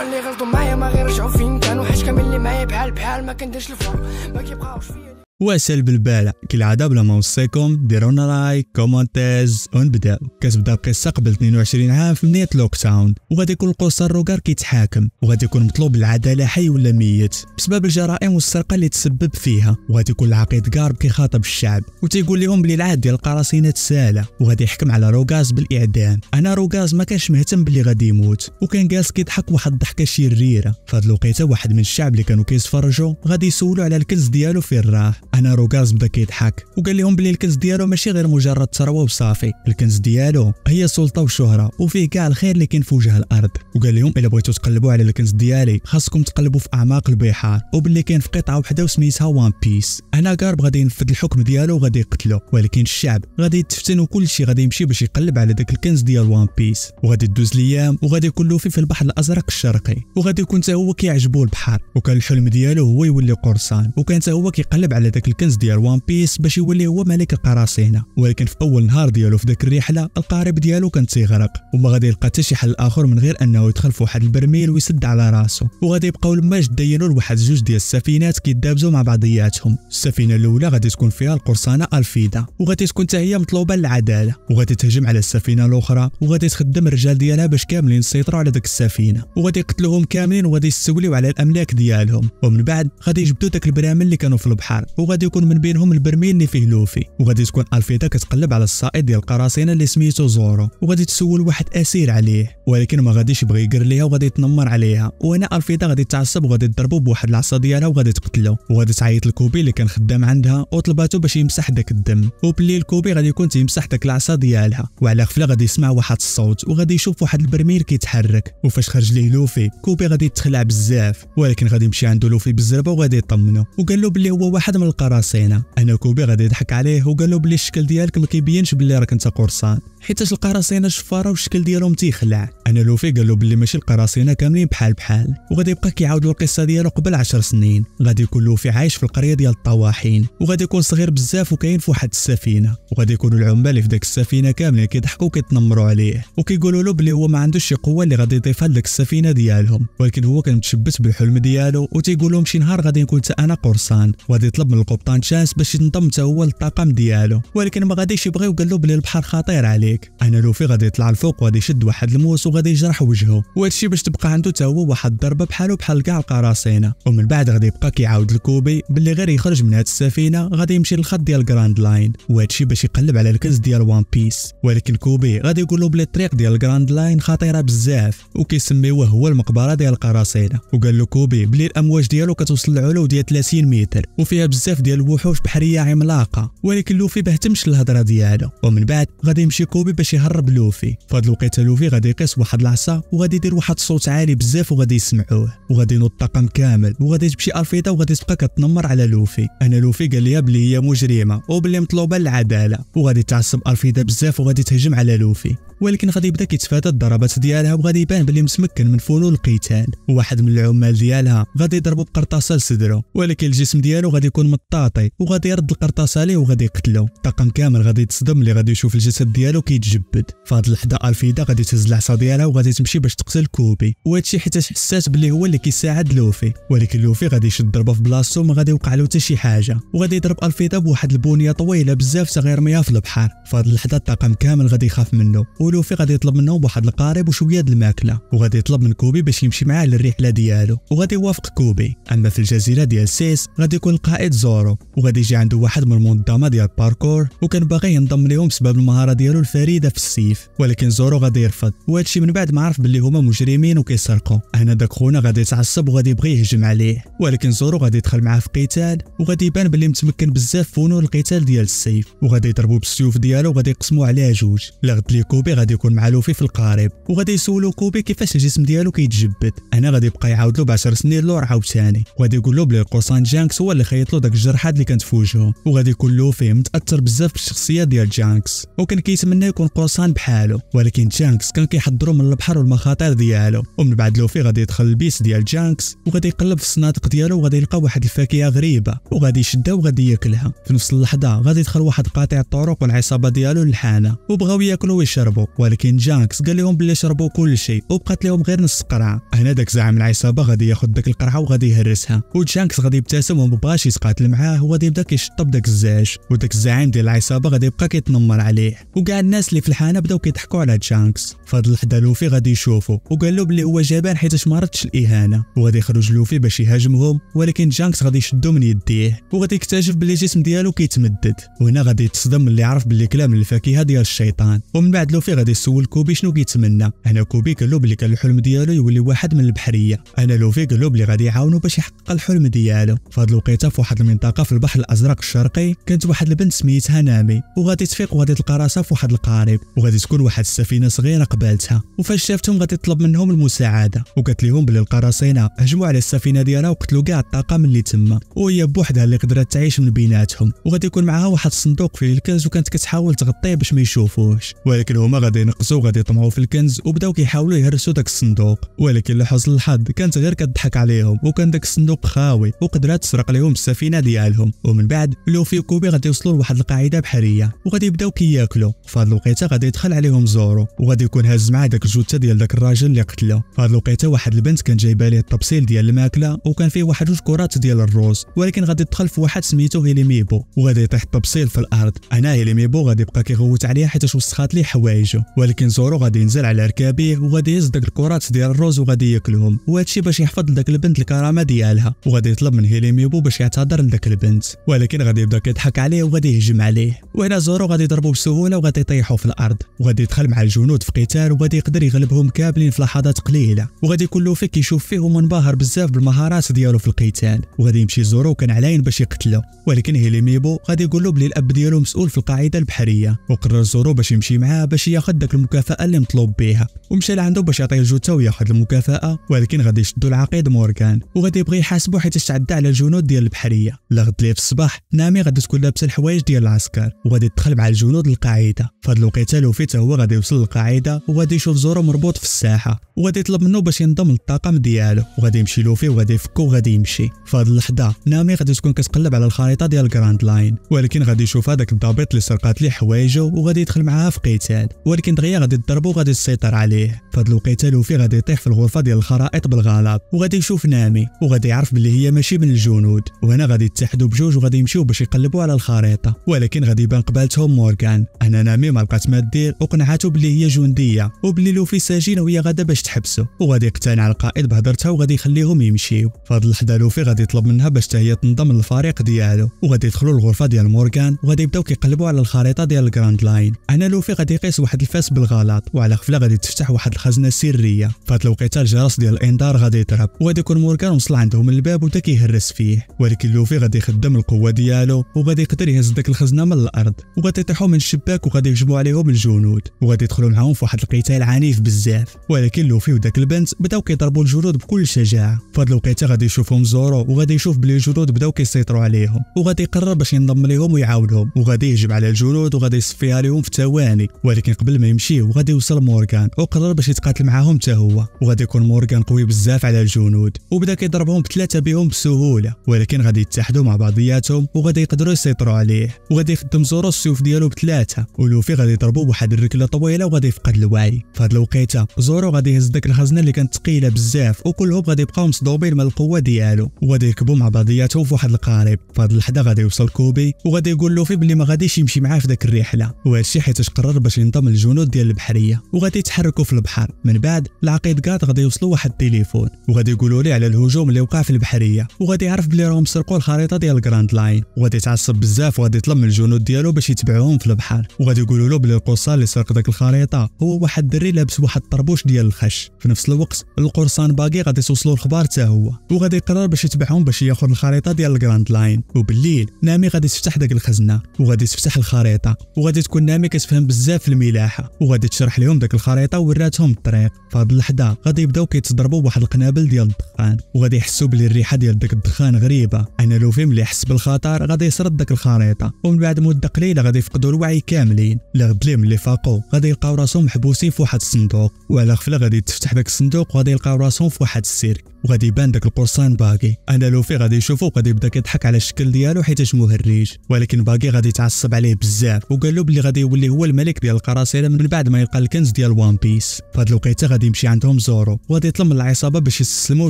هما اللي غلطوا معايا ما غير رجعوا فين كانوا حاج كامل اللي معايا بحال بحال ما كنديرش الفور ما كيبقاوش فيا وسلب البالة كالعادة بلا ما نوصيكم ديرونا لايك كومنتاز ونبداو كتبدا القصة قبل 22 عام في مدينة لوك تاون وغادي يكون القصر روكار كيتحاكم وغادي يكون مطلوب العدالة حي ولا ميت بسبب الجرائم والسرقة اللي تسبب فيها وغادي يكون العقيد كارب كيخاطب الشعب وتيقول لهم بلي العهد ديال القراصنة سالة وغادي يحكم على روغاز بالإعدام أنا روغاز ما كانش مهتم بلي غادي يموت وكان جالس كيضحك واحد الضحكة شريرة فهاد الوقيتة واحد من الشعب اللي كانوا كيتفرجوا غادي يسولو على الكنز ديالو فين راه انا روغاز بدا كيضحك وقال لهم بلي الكنز ديالو ماشي غير مجرد ثروه وصافي الكنز ديالو هي سلطه وشهره وفيه كاع الخير اللي كاين في وجه الارض وقال لهم الا بغيتو تقلبوا على الكنز ديالي خاصكم تقلبوا في اعماق البحار وبلي كاين في قطعه وحده وسميتها وان بيس هنا غارب غادي ينفذ الحكم ديالو وغادي يقتلو ولكن الشعب غادي يتفتن وكلشي غادي يمشي باش يقلب على داك الكنز ديال وان بيس وغادي دوز ليام وغادي يكون لوفي في البحر الازرق الشرقي وغادي يكون حتى هو كيعجبو البحر وكان الحلم ديالو هو يولي قرصان وكان حتى هو كيقلب على داك داك الكنز ديال وان بيس باش يولي هو ملك القراصنه ولكن في اول نهار ديالو في داك الرحله القارب ديالو كان تيغرق وما غادي يلقى حتى شي حل اخر من غير انه يدخل في واحد البرميل ويسد على راسو وغادي يبقاو لما دينوا لواحد جوج ديال السفينات كيدابزوا مع بعضياتهم السفينه الاولى غادي تكون فيها القرصانه الفيدا وغادي تكون حتى هي مطلوبه للعداله وغادي تهجم على السفينه الاخرى وغادي تخدم الرجال ديالها باش كاملين يسيطروا على داك السفينه وغادي يقتلوهم كاملين وغادي يستوليو على الاملاك ديالهم ومن بعد غادي يجبدوا داك البرامل اللي كانوا في البحر وغادي يكون من بينهم البرميل اللي فيه لوفي وغادي تكون الفيدا كتقلب على الصائد ديال القراصنه اللي سميتو زورو وغادي تسول واحد اسير عليه ولكن ما غاديش يبغي يقر ليها وغادي يتنمر عليها وهنا الفيدا غادي تعصب وغادي تضربو بواحد العصا ديالها وغادي تقتلو وغادي تعيط لكوبي اللي كان خدام عندها وطلباتو باش يمسح داك الدم وبلي الكوبي غادي يكون تيمسح داك العصا ديالها وعلى غفله غادي يسمع واحد الصوت وغادي يشوف واحد البرميل كيتحرك وفاش خرج ليه لوفي كوبي غادي يتخلع بزاف ولكن غادي يمشي عندو لوفي بالزربه وغادي يطمنو وقال له بلي هو واحد من القراصنه انا كوبي غادي يضحك عليه وقال له بلي الشكل ديالك ما كيبينش بلي راك انت قرصان حيتاش القراصنه شفاره والشكل ديالهم تيخلع انا لوفي قال له باللي ماشي القراصنه كاملين بحال بحال وغادي يبقى كيعاودوا القصه ديالو قبل 10 سنين غادي يكون لوفي عايش في القريه ديال الطواحين وغادي يكون صغير بزاف وكاين في واحد السفينه وغادي يكونوا العمال في داك السفينه كاملين كيضحكوا وكيتنمروا عليه وكيقولوا له بلي هو ما عندوش شي قوه اللي غادي يضيفها لديك السفينه ديالهم ولكن هو كان متشبت بالحلم ديالو وتيقول لهم شي نهار غادي نكون انا قرصان وغادي يطلب من القبطان شانس باش ينضم حتى هو للطاقم ديالو ولكن ما غاديش يبغي وقال له بلي البحر خطير عليك انا لوفي غادي يطلع الفوق وغادي يشد واحد الموس وغادي غادي يجرح وجهه وهادشي باش تبقى عنده حتى هو واحد الضربه بحالو بحال كاع القراصنه ومن بعد غادي يبقى كيعاود لكوبي باللي غير يخرج من هاد السفينه غادي يمشي للخط ديال جراند لاين وهادشي باش يقلب على الكنز ديال وان بيس ولكن كوبي غادي يقول له بلي الطريق ديال جراند لاين خطيره بزاف وكيسميوه هو المقبره ديال القراصنه وقال له كوبي بلي الامواج ديالو كتوصل لعلو ديال 30 متر وفيها بزاف ديال الوحوش بحريه عملاقه ولكن لوفي بهتمش الهضره ديالو ومن بعد غادي يمشي كوبي باش يهرب لوفي فهاد الوقيته لوفي غادي يقيس واحد واحد العصا وغادي يدير واحد الصوت عالي بزاف وغادي يسمعوه وغادي ينوض الطاقم كامل وغادي تمشي الفيدا وغادي تبقى كتنمر على لوفي انا لوفي قال ليها بلي هي مجرمه وبلي مطلوبه العداله وغادي تعصب الفيدا بزاف وغادي تهجم على لوفي ولكن غادي يبدا كيتفادى الضربات ديالها وغادي يبان بلي مسمكن من فنون القتال وواحد من العمال ديالها غادي يضربو بقرطاسه لصدرو ولكن الجسم ديالو غادي يكون مطاطي وغادي يرد القرطاسه ليه وغادي يقتلو الطاقم كامل غادي يتصدم اللي غادي يشوف الجسد ديالو كيتجبد في هذه اللحظه الفيدا غادي تهز العصا ديالها وغادي تمشي باش تقتل كوبي وهادشي حيت حسات بلي هو اللي كيساعد لوفي ولكن لوفي غادي يشد ضربه في بلاصتو وما غادي يوقع له حتى شي حاجه وغادي يضرب الفيدا بواحد البونيه طويله بزاف صغير مياه في البحر فهاد اللحظه الطاقم كامل غادي يخاف منه ولوفي غادي يطلب منه واحد القارب وشويه ديال الماكله وغادي يطلب من كوبي باش يمشي معاه للرحله ديالو وغادي يوافق كوبي اما في الجزيره ديال سيس غادي يكون القائد زورو وغادي يجي عنده واحد من المنظمه ديال الباركور وكان باغي ينضم ليهم بسبب المهاره ديالو الفريده في السيف ولكن زورو غادي يرفض وهادشي من بعد ما عرف باللي هما مجرمين وكيسرقوا هنا داك خونا غادي يتعصب وغادي يبغي يهجم عليه ولكن زورو غادي يدخل معاه في قتال وغادي يبان باللي متمكن بزاف فنون القتال ديال السيف وغادي يضربو بالسيوف ديالو وغادي يقسمو عليها جوج لغد لي كوبي غادي يكون مع لوفي في القارب وغادي يسولو كوبي كيفاش الجسم ديالو كيتجبد انا غادي يبقى يعاود له ب 10 سنين لور عاوتاني وغادي يقول له بلي قوسان جانكس هو اللي خيط له داك الجرحات اللي كانت في وجهه وغادي يكون لوفي متاثر بزاف بالشخصيه ديال جانكس وكان كيتمنى يكون قوسان بحاله ولكن جانكس كان كيحضرو من البحر والمخاطر ديالو ومن بعد لوفي غادي يدخل البيس ديال جانكس وغادي يقلب في الصنادق ديالو وغادي يلقى واحد الفاكهه غريبه وغادي يشدها وغادي ياكلها في نفس اللحظه غادي يدخل واحد قاطع الطرق والعصابه ديالو للحانه وبغاو ياكلوا ويشربوا ولكن جانكس قال لهم بلي شربوا كل شيء وبقات لهم غير نص قرعه هنا داك زعم العصابه غادي ياخذ داك القرعه وغادي يهرسها وجانكس غادي يبتسم ومبغاش يتقاتل معاه وغادي يبدا كيشطب داك الزاج وداك الزعيم ديال العصابه غادي يبقى كيتنمر عليه وكاع الناس اللي في الحانه بداو كيضحكوا على جانكس فهاد اللحظه لوفي غادي يشوفه وقال له بلي هو جبان حيتاش ما ردش الاهانه وغادي يخرج لوفي باش يهاجمهم ولكن جانكس غادي يشدو من يديه وغادي يكتشف بلي الجسم ديالو كيتمدد وهنا غادي يتصدم اللي عرف بلي كلام الفاكهه ديال الشيطان ومن بعد لوفي غادي يسول كوبي شنو كيتمنى هنا كوبي قال له بلي كان الحلم ديالو يولي واحد من البحريه انا لوفي قال له بلي غادي يعاونو باش يحقق الحلم ديالو فهاد الوقيته فواحد المنطقه في البحر الازرق الشرقي كانت واحد البنت سميتها نامي وغادي تفيق وغادي تلقى راسها في واحد القارب وغادي تكون واحد السفينه صغيره قبالتها وفاش شافتهم غادي تطلب منهم المساعده وقالت لهم بلي القراصنه هجموا على السفينه ديالها وقتلوا كاع الطاقم اللي تما وهي بوحدها اللي قدرت تعيش من بيناتهم وغادي يكون معاها واحد الصندوق فيه الكنز وكانت كتحاول تغطيه باش ما يشوفوهش ولكن هما غادي ينقصو غادي يطمعو في الكنز وبداو كيحاولوا يهرسوا داك الصندوق ولكن لحسن الحظ كانت غير كضحك عليهم وكان داك الصندوق خاوي وقدرات تسرق لهم السفينه ديالهم ومن بعد لوفي وكوبي غادي يوصلوا لواحد القاعده بحريه وغادي يبداو كياكلوا في هاد الوقيته غادي يدخل عليهم زورو وغادي يكون هاز معاه داك الجثه ديال داك الراجل اللي قتله في هاد الوقيته واحد البنت كان جايبه ليه التبصيل ديال الماكله وكان فيه واحد جوج كرات ديال الروز ولكن غادي تدخل في واحد سميتو هيليميبو وغادي يطيح التبصيل في الارض هنا هيليميبو غادي يبقى كيغوت عليها حيت وسخات ليه حوايج يعيشوا ولكن زورو غادي ينزل على ركابيه وغادي يهز داك الكرات ديال الروز وغادي ياكلهم وهادشي باش يحفظ لداك البنت الكرامه ديالها وغادي يطلب من هيليميبو باش يعتذر لداك البنت ولكن غادي يبدا كيضحك عليه وغادي يهجم عليه وهنا زورو غادي يضربو بسهوله وغادي يطيحو في الارض وغادي يدخل مع الجنود في قتال وغادي يقدر يغلبهم كاملين في لحظات قليله وغادي يكون لوفي كيشوف فيه ومنبهر بزاف بالمهارات ديالو في القتال وغادي يمشي زورو كان علاين باش يقتله ولكن هيليميبو غادي يقول له بلي الاب ديالو مسؤول في القاعده البحريه وقرر زورو باش يمشي معاه باش ياخذ داك المكافاه اللي مطلوب بها ومشى لعندو باش يعطيه الجثه وياخذ المكافاه ولكن غادي يشدو العقيد مورغان وغادي يبغي يحاسبو حيت تعدى على الجنود ديال البحريه لغد ليه في الصباح نامي غادي تكون لابسه الحوايج ديال العسكر وغادي تدخل مع الجنود القاعده فهاد الوقيته لوفي حتى هو غادي يوصل للقاعده وغادي يشوف زورو مربوط في الساحه وغادي يطلب منه باش ينضم للطاقم ديالو وغادي يمشي لوفي وغادي يفكو وغادي يمشي في اللحظه نامي غادي تكون كتقلب على الخريطه ديال جراند لاين ولكن غادي يشوف هذاك الضابط اللي سرقات ليه حوايجه وغادي يدخل معاها في قتال ولكن دغيا غادي تضربو غادي تسيطر عليه فهاد الوقيته لوفي غادي يطيح في الغرفه ديال الخرائط بالغلط وغادي يشوف نامي وغادي يعرف باللي هي ماشي من الجنود وهنا غادي يتحدوا بجوج وغادي يمشيو باش يقلبوا على الخريطه ولكن غادي يبان قبالتهم مورغان هنا نامي ما لقات ما دير وقنعته باللي هي جنديه وباللي لوفي سجين وهي غادا باش تحبسه وغادي يقتنع القائد بهضرتها وغادي يخليهم يمشيو فهاد اللحظه لوفي غادي يطلب منها باش حتى هي تنضم للفريق ديالو وغادي يدخلوا الغرفه ديال مورغان وغادي يبداو كيقلبوا على الخريطه ديال الجراند لاين هنا لوفي غادي يقيس واحد واحد الفاس بالغلط وعلى غفله غادي تفتح واحد الخزنه سريه فهاد الوقيته الجرس ديال الانذار غادي يضرب وغادي يكون مورغان وصل عندهم الباب وتا كيهرس فيه ولكن لوفي غادي يخدم القوه ديالو وغادي يقدر يهز داك الخزنه من الارض وغادي يطيحوا من الشباك وغادي يهجموا عليهم الجنود وغادي يدخلوا معاهم في واحد القتال عنيف بزاف ولكن لوفي وداك البنت بداو كيضربوا الجنود بكل شجاعه فهاد الوقيته غادي يشوفهم زورو وغادي يشوف بلي الجنود بداو كيسيطروا عليهم وغادي يقرر باش ينضم ليهم ويعاونهم وغادي يهجم على الجنود وغادي يصفيها ليهم في ثواني ولكن قبل قبل ما يمشي وغادي يوصل مورغان وقرر باش يتقاتل معاهم حتى هو وغادي يكون مورغان قوي بزاف على الجنود وبدا كيضربهم بثلاثه بهم بسهوله ولكن غادي يتحدوا مع بعضياتهم وغادي يقدروا يسيطروا عليه وغادي يخدم زورو السيوف ديالو بثلاثه ولوفي غادي يضربو بواحد الركله طويله وغادي يفقد الوعي فهاد الوقيته زورو غادي يهز داك الخزنه اللي كانت ثقيله بزاف وكلهم غادي يبقاو مصدوبين من القوه ديالو وغادي يركبوا مع بعضياتهم في واحد القارب فهاد اللحظه غادي يوصل كوبي وغادي يقول لوفي بلي ما غاديش يمشي معاه في داك الرحله وهادشي حيتاش قرر باش ينضم الجنود ديال البحريه وغادي يتحركوا في البحر من بعد العقيد كاد غادي يوصلوا واحد التليفون وغادي يقولوا ليه على الهجوم اللي وقع في البحريه وغادي يعرف بلي راهم سرقوا الخريطه ديال الجراند لاين وغادي يتعصب بزاف وغادي يطلب من الجنود ديالو باش يتبعوهم في البحر وغادي يقولوا له بلي القرصان اللي سرق داك الخريطه هو واحد الدري لابس واحد الطربوش ديال الخش في نفس الوقت القرصان باقي غادي توصلوا الخبار حتى هو وغادي يقرر باش يتبعهم باش ياخذ الخريطه ديال الجراند لاين وبالليل نامي غادي تفتح داك الخزنه وغادي تفتح الخريطه وغادي تكون نامي كتفهم بزاف الملاح تاعها وغادي تشرح لهم داك الخريطه وراتهم الطريق فهاد اللحظه غادي يبداو كيتضربوا بواحد القنابل ديال الدخان وغادي يحسوا بلي الريحه ديال داك الدخان غريبه انا لوفي ملي حس بالخطر غادي يسرد داك الخريطه ومن بعد مده قليله غادي يفقدوا الوعي كاملين لا غد ملي فاقوا غادي يلقاو راسهم محبوسين في واحد الصندوق وعلى غفله غادي تفتح داك الصندوق وغادي يلقاو راسهم في واحد السيرك وغادي يبان داك القرصان باقي انا لوفي غادي يشوفو وغادي يبدا كيضحك على الشكل ديالو حيتاش مهرج ولكن باقي غادي يتعصب عليه بزاف وقال له بلي غادي يولي هو الملك ديال القراصنه من بعد ما يلقى الكنز ديال وان بيس فهاد الوقيته غادي يمشي عندهم زورو وغادي يطلب من العصابه باش يستسلموا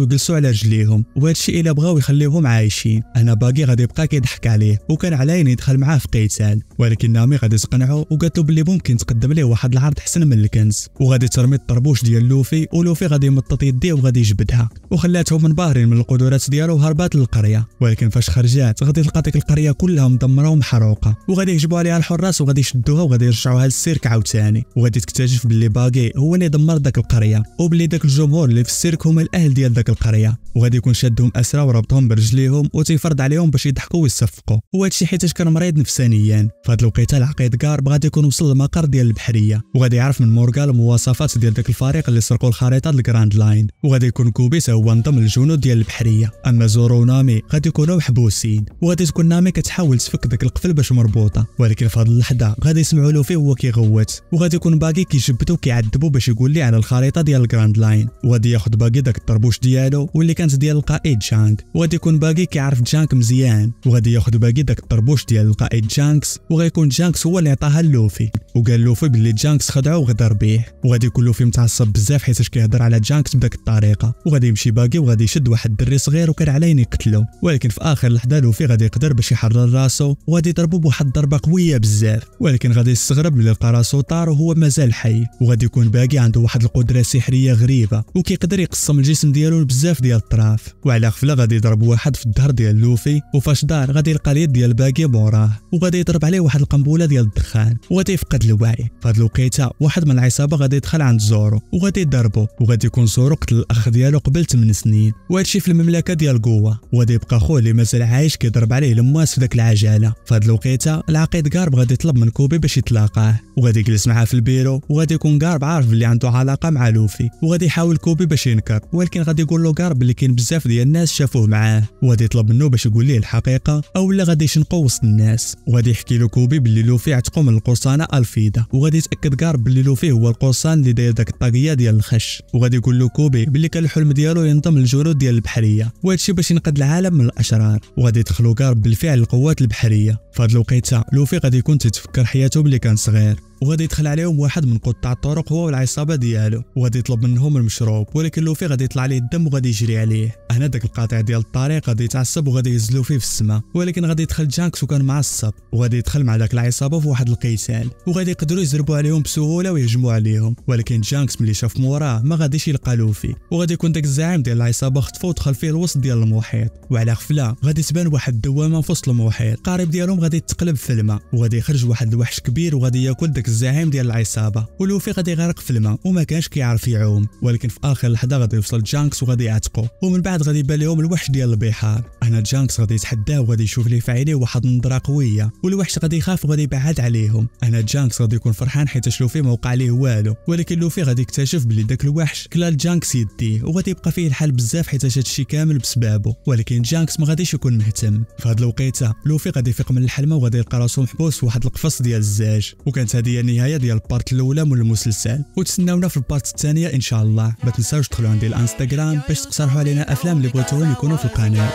ويجلسوا على رجليهم وهادشي الشيء الا بغاو يخليهم عايشين انا باقي غادي يبقى كيضحك عليه وكان على يدخل معاه في قتال ولكن نامي غادي تقنعو وقالت له بلي ممكن تقدم ليه واحد العرض احسن من الكنز وغادي ترمي الطربوش ديال لوفي ولوفي غادي يمطط يديه وغادي يجبدها وخلاتهم منبهرين من القدرات ديالو وهربات للقريه ولكن فاش خرجات غادي تلقى ديك القريه كلها مدمره ومحروقه وغادي يجبوا عليها الحراس وغادي يشدوها وغادي يرجعوها للسيرك عاوتاني وغادي تكتشف باللي باغي هو اللي دمر داك القريه وبلي داك الجمهور اللي في السيرك هما الاهل ديال داك القريه وغادي يكون شادهم اسرى وربطهم برجليهم وتيفرض عليهم باش يضحكوا ويصفقوا وهادشي حيتاش كان مريض نفسانيا فهاد الوقيته العقيد كارب غادي يكون وصل للمقر ديال البحريه وغادي يعرف من مورغال المواصفات ديال داك الفريق اللي سرقوا الخريطه الجراند لاين وغادي يكون كوبيس هو وانضم للجنود ديال البحريه اما زورو ونامي غادي يكونوا محبوسين وغادي تكون نامي كتحاول تفك داك القفل باش مربوطه ولكن في هذه اللحظه غادي يسمعوا لوفي وهو كيغوت وغادي يكون باقي كيجبدو كيعذبو باش يقول لي على الخريطه ديال الجراند لاين وغادي ياخذ باقي داك الطربوش ديالو واللي كانت ديال القائد جانك وغادي يكون باقي كيعرف جانك مزيان وغادي ياخذ باقي داك الطربوش ديال القائد جانكس وغيكون جانكس هو اللي عطاها لوفي وقال لوفي باللي جانكس خدعو وغدر بيه وغادي يكون لوفي متعصب بزاف حيتاش كيهضر على جانكس بداك الطريقه وغادي يمشي الباقي وغادي يشد واحد الدري صغير وكان على يقتلو ولكن في اخر لحظه لوفي غادي يقدر باش يحرر راسو وغادي يضربو بواحد الضربه قويه بزاف ولكن غادي يستغرب ملي لقى راسو طار وهو مازال حي وغادي يكون باقي عنده واحد القدره سحريه غريبه وكيقدر يقسم الجسم ديالو بزاف ديال الطراف وعلى غفله غادي يضرب واحد في الظهر ديال لوفي وفاش دار غادي يلقى اليد ديال باقي موراه وغادي يضرب عليه واحد القنبوله ديال الدخان وغادي يفقد الوعي فهاد الوقيته واحد من العصابه غادي يدخل عند زورو وغادي يضربو وغادي يكون زورو قتل الاخ ديالو قبل 8 8 سنين وهادشي في المملكه ديال قوه وغادي يبقى خوه اللي مازال عايش كيضرب عليه المواس في داك العجاله فهاد الوقيته العقيد كارب غادي يطلب من كوبي باش يتلاقاه وغادي يجلس معاه في البيرو وغادي يكون كارب عارف اللي عنده علاقه مع لوفي وغادي يحاول كوبي باش ينكر ولكن غادي يقول له كارب اللي كاين بزاف ديال الناس شافوه معاه وغادي يطلب منه باش يقول ليه الحقيقه لا غادي يشنقو وسط الناس وغادي يحكي له كوبي بلي لوفي عتقو من القرصانه الفيدا وغادي يتاكد كارب بلي لوفي هو القرصان اللي داير داك الطاقيه ديال الخش وغادي يقول له كوبي باللي كان الحلم ديالو تنظم الجرود ديال البحريه وهادشي باش ينقذ العالم من الاشرار وغادي يدخلوا كار بالفعل القوات البحريه فهاد الوقيته لوفي غادي يكون تتفكر حياته ملي كان صغير وغادي يدخل عليهم واحد من قطاع الطرق هو والعصابه ديالو وغادي يطلب منهم المشروب ولكن لوفي غادي يطلع عليه الدم وغادي يجري عليه هنا داك القاطع ديال الطريق غادي يتعصب وغادي يهز لوفي في السما ولكن غادي يدخل جانكس وكان معصب وغادي يدخل مع داك العصابه في واحد القتال وغادي يقدروا يزربوا عليهم بسهوله ويهجموا عليهم ولكن جانكس ملي شاف موراه ما غاديش يلقى لوفي وغادي يكون داك الزعيم ديال العصابه خطفو ودخل فيه الوسط ديال المحيط وعلى غفله غادي تبان واحد الدوامه في وسط المحيط القريب ديالهم غادي يتقلب في الماء وغادي يخرج واحد الوحش كبير وغادي ياكل داك الزعيم ديال العصابه ولوفي غادي يغرق في الماء وما كانش كيعرف يعوم ولكن في اخر لحظه غادي يوصل جانكس وغادي يعتقو ومن بعد غادي يبان لهم الوحش ديال البحار هنا جانكس غادي يتحداه وغادي يشوف ليه في عينيه واحد النظره قويه والوحش غادي يخاف وغادي يبعد عليهم هنا جانكس غادي يكون فرحان حيت لوفي ما وقع ليه والو ولكن لوفي غادي يكتشف بلي داك الوحش كلا جانكس يديه وغادي يبقى فيه الحال بزاف حيت هادشي كامل بسبابه ولكن جانكس ما غاديش يكون مهتم في هاد الوقيته لوفي غادي يفيق من الحلمه وغادي يلقى راسو محبوس في واحد القفص ديال الزاج وكانت هذه هي النهايه ديال البارت الاولى من المسلسل وتسناونا في البارت الثانيه ان شاء الله ما تنساوش تدخلوا عندي الانستغرام باش تقترحوا علينا افلام اللي بغيتوهم يكونوا في القناه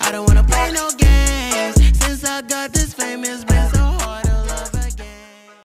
I don't wanna play no games. Since I got this been so hard.